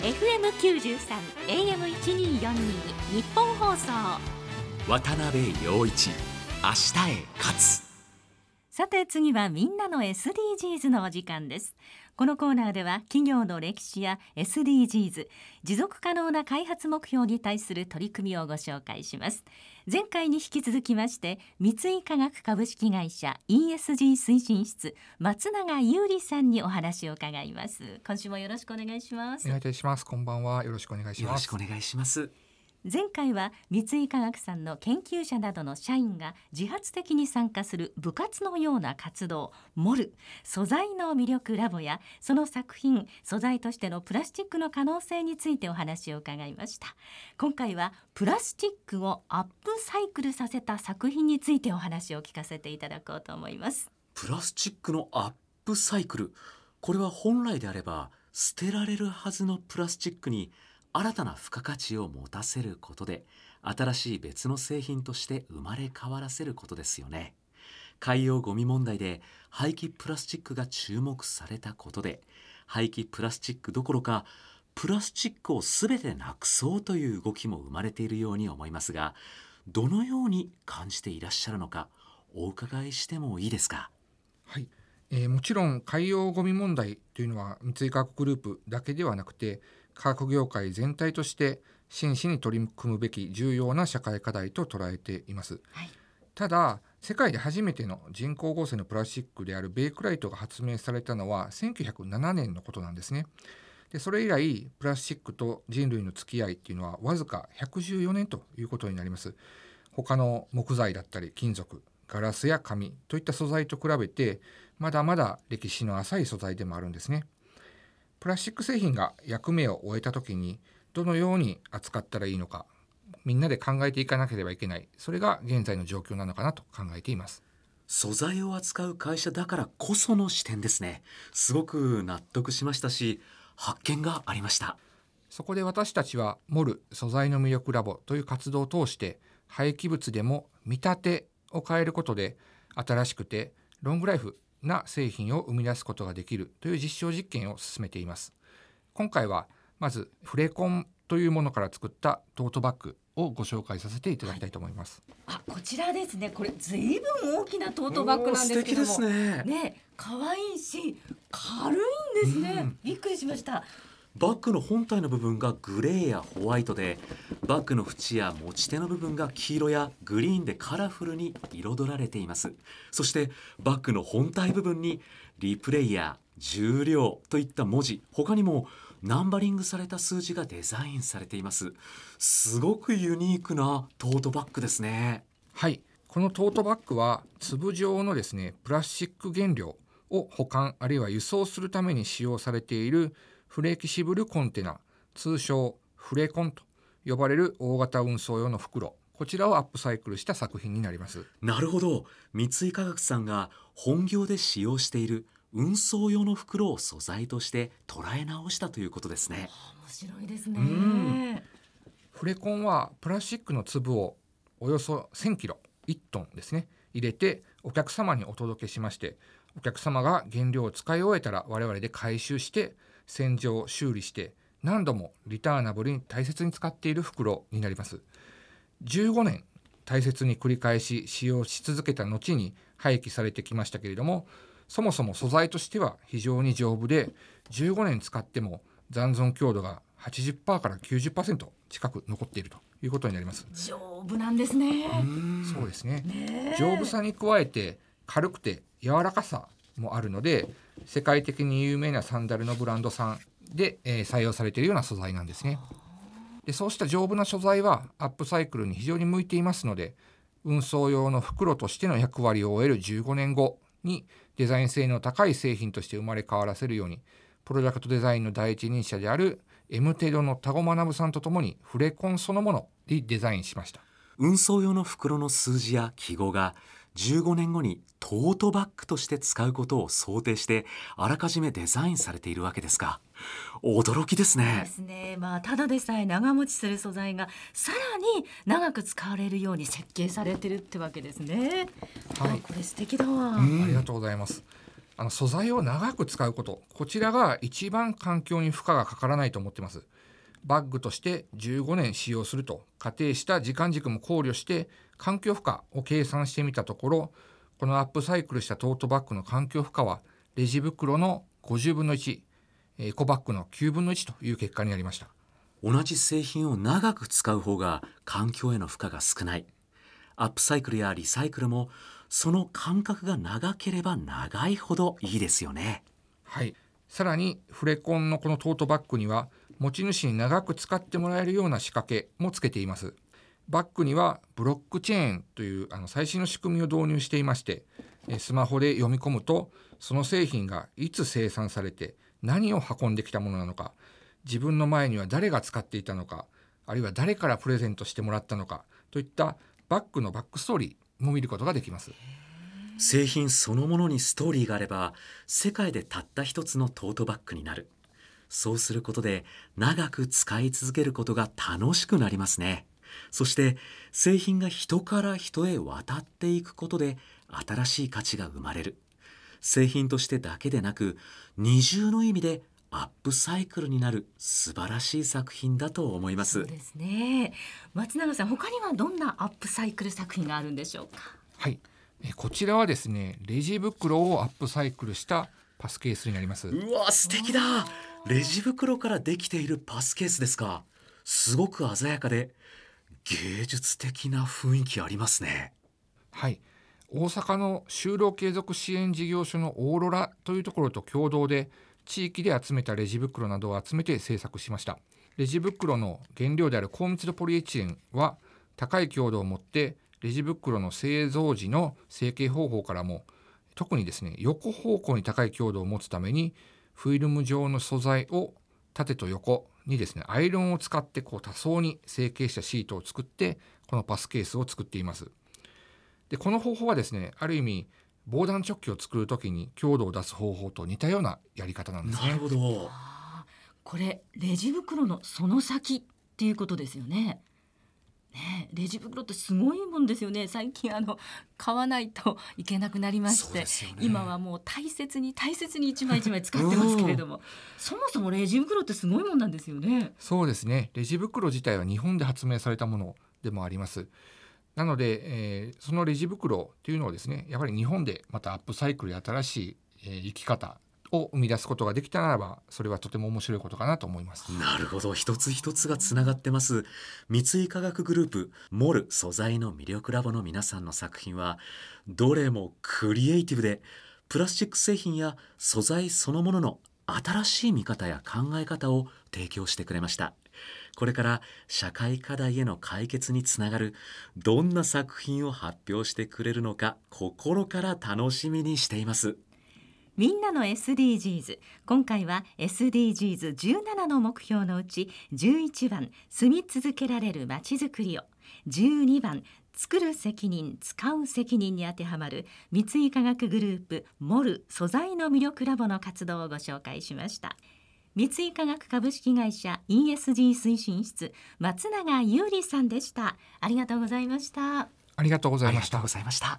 f m 九十三 a m 一二四二日本放送渡辺陽一明日へ勝つさて次はみんなの SDGs のお時間ですこのコーナーでは企業の歴史や SDGs 持続可能な開発目標に対する取り組みをご紹介します前回に引き続きまして三井化学株式会社 ESG 推進室松永優里さんにお話を伺います今週もよろしくお願いしますお願いいたしますこんばんはよろしくお願いしますよろしくお願いします前回は三井化学さんの研究者などの社員が自発的に参加する部活のような活動「モル素材の魅力ラボやその作品素材としてのプラスチックの可能性についてお話を伺いました今回はプラスチックをアップサイクルさせた作品についてお話を聞かせていただこうと思いますプラスチックのアップサイクルこれは本来であれば捨てられるはずのプラスチックに新たな付加価値を持たせることで新しい別の製品として生まれ変わらせることですよね海洋ゴミ問題で廃棄プラスチックが注目されたことで廃棄プラスチックどころかプラスチックを全てなくそうという動きも生まれているように思いますがどのように感じていらっしゃるのかお伺いしてもいいですかはい、えー、もちろん海洋ゴミ問題というのは三井化学グループだけではなくて科学業界全体として真摯に取り組むべき重要な社会課題と捉えています、はい、ただ世界で初めての人工合成のプラスチックであるベイクライトが発明されたのは1907年のことなんですねでそれ以来プラスチックと人類の付き合いっていうのはわずか114年ということになります他の木材だったり金属ガラスや紙といった素材と比べてまだまだ歴史の浅い素材でもあるんですねプラスチック製品が役目を終えた時にどのように扱ったらいいのかみんなで考えていかなければいけないそれが現在の状況なのかなと考えています素材を扱う会社だからこその視点ですねすごく納得しましたし発見がありましたそこで私たちは「モル素材の魅力ラボ」という活動を通して廃棄物でも見立てを変えることで新しくてロングライフな製品を生み出すことができるという実証実験を進めています今回はまずフレコンというものから作ったトートバッグをご紹介させていただきたいと思います、はい、あこちらですねこれずいぶん大きなトートバッグなんですけどもね可愛、ね、いし軽いんですね、うん、びっくりしましたバッグの本体の部分がグレーやホワイトでバッグの縁や持ち手の部分が黄色やグリーンでカラフルに彩られていますそしてバッグの本体部分にリプレイヤー重量といった文字他にもナンバリングされた数字がデザインされていますすごくユニークなトートバッグですねはいこのトートバッグは粒状のですねプラスチック原料を保管あるいは輸送するために使用されているフレキシブルコンテナ、通称フレコンと呼ばれる大型運送用の袋、こちらをアップサイクルした作品になります。なるほど。三井化学さんが本業で使用している運送用の袋を素材として捉え直したということですね。面白いですね。フレコンはプラスチックの粒をおよそ1000キロ、1トンですね、入れてお客様にお届けしまして、お客様が原料を使い終えたら我々で回収して洗浄修理して何度もリターナブルに大切に使っている袋になります15年大切に繰り返し使用し続けた後に廃棄されてきましたけれどもそもそも素材としては非常に丈夫で15年使っても残存強度が80%から90%近く残っているということになります丈夫なんですねそうですね丈夫さに加えて軽くて柔らかさもあるので世界的に有名なサンダルのブランドさんで、えー、採用されているような素材なんですねでそうした丈夫な素材はアップサイクルに非常に向いていますので運送用の袋としての役割を終える15年後にデザイン性の高い製品として生まれ変わらせるようにプロダクトデザインの第一人者である M テドの田子学さんとともにフレコンそのものでデザインしました運送用の袋の数字や記号が15年後にトートバッグとして使うことを想定してあらかじめデザインされているわけですが驚きですねですね、まあ、ただでさえ長持ちする素材がさらに長く使われるように設計されてるってわけですね。はい、これ素敵だわ、ありがとうございますあの素材を長く使うことこちらが一番環境に負荷がかからないと思ってます。バッグとして15年使用すると仮定した時間軸も考慮して環境負荷を計算してみたところこのアップサイクルしたトートバッグの環境負荷はレジ袋の50分の1エコバッグの9分の1という結果になりました同じ製品を長く使う方が環境への負荷が少ないアップサイクルやリサイクルもその間隔が長ければ長いほどいいですよねはいさらにフレコンのこのトートバッグには持ち主に長く使ってもらえるような仕掛けもつけていますバックにはブロックチェーンというあの最新の仕組みを導入していましてスマホで読み込むとその製品がいつ生産されて何を運んできたものなのか自分の前には誰が使っていたのかあるいは誰からプレゼントしてもらったのかといったバックのバックストーリーも見ることができます製品そのものにストーリーがあれば世界でたった一つのトートバッグになるそうすることで長く使い続けることが楽しくなりますね。そして製品が人から人へ渡っていくことで新しい価値が生まれる。製品としてだけでなく二重の意味でアップサイクルになる素晴らしい作品だと思います。そうですね。松永さん、他にはどんなアップサイクル作品があるんでしょうか。はい。こちらはですね、レジ袋をアップサイクルしたパスケースになりますうわ素敵だレジ袋からできているパスケースですかすごく鮮やかで芸術的な雰囲気ありますねはい大阪の就労継続支援事業所のオーロラというところと共同で地域で集めたレジ袋などを集めて制作しましたレジ袋の原料である高密度ポリエチレンは高い強度を持ってレジ袋の製造時の成形方法からも特にですね横方向に高い強度を持つためにフィルム状の素材を縦と横にですねアイロンを使ってこう多層に成形したシートを作ってこのパスケースを作っていますでこの方法はですねある意味防弾チョッキを作るときに強度を出す方法と似たようなやり方なんですねなるほどこれレジ袋のその先っていうことですよねね、レジ袋ってすごいもんですよね最近あの買わないといけなくなりまして、ね、今はもう大切に大切に一枚一枚使ってますけれどもそもそもレジ袋ってすごいもんなんですよねそうですねレジ袋自体は日本で発明されたものでもありますなので、えー、そのレジ袋というのはですねやはり日本でまたアップサイクルや新しい、えー、生き方を生み出すことができたならばそれはとても面白いことかなと思いますなるほど一つ一つがつながってます三井化学グループモル素材の魅力ラボの皆さんの作品はどれもクリエイティブでプラスチック製品や素材そのものの新しい見方や考え方を提供してくれましたこれから社会課題への解決につながるどんな作品を発表してくれるのか心から楽しみにしていますみんなの SDGs 今回は SDGs17 の目標のうち11番住み続けられるまちづくりを12番作る責任使う責任に当てはまる三井化学グループモル素材の魅力ラボの活動をご紹介しました三井化学株式会社 ESG 推進室松永優里さんでしたありがとうございましたありがとうございましたありがとうございました